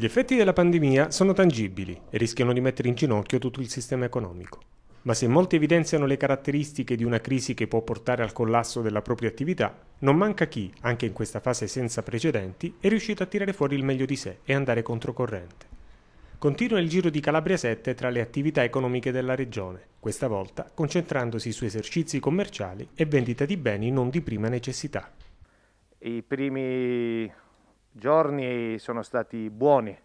Gli effetti della pandemia sono tangibili e rischiano di mettere in ginocchio tutto il sistema economico. Ma se molti evidenziano le caratteristiche di una crisi che può portare al collasso della propria attività, non manca chi, anche in questa fase senza precedenti, è riuscito a tirare fuori il meglio di sé e andare controcorrente. Continua il giro di Calabria 7 tra le attività economiche della regione, questa volta concentrandosi su esercizi commerciali e vendita di beni non di prima necessità. I primi giorni sono stati buoni,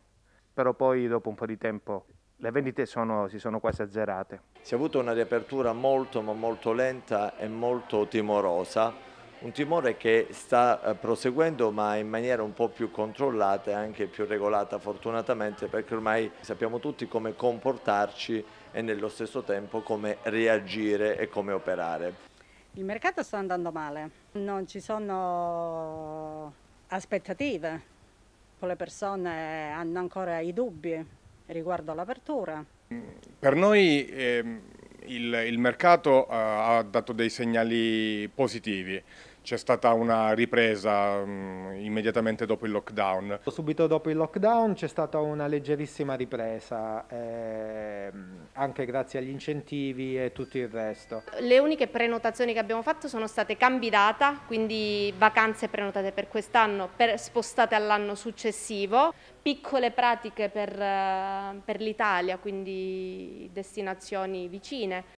però poi dopo un po' di tempo le vendite sono, si sono quasi azzerate. Si è avuta una riapertura molto ma molto lenta e molto timorosa, un timore che sta eh, proseguendo ma in maniera un po' più controllata e anche più regolata fortunatamente perché ormai sappiamo tutti come comportarci e nello stesso tempo come reagire e come operare. Il mercato sta andando male, non ci sono aspettative, le persone hanno ancora i dubbi riguardo all'apertura. Per noi eh, il, il, mercato eh, ha dato dei segnali positivi c'è stata una ripresa um, immediatamente dopo il lockdown. Subito dopo il lockdown c'è stata una leggerissima ripresa, eh, anche grazie agli incentivi e tutto il resto. Le uniche prenotazioni che abbiamo fatto sono state cambi data, quindi vacanze prenotate per quest'anno, spostate all'anno successivo, piccole pratiche per, eh, per l'Italia, quindi destinazioni vicine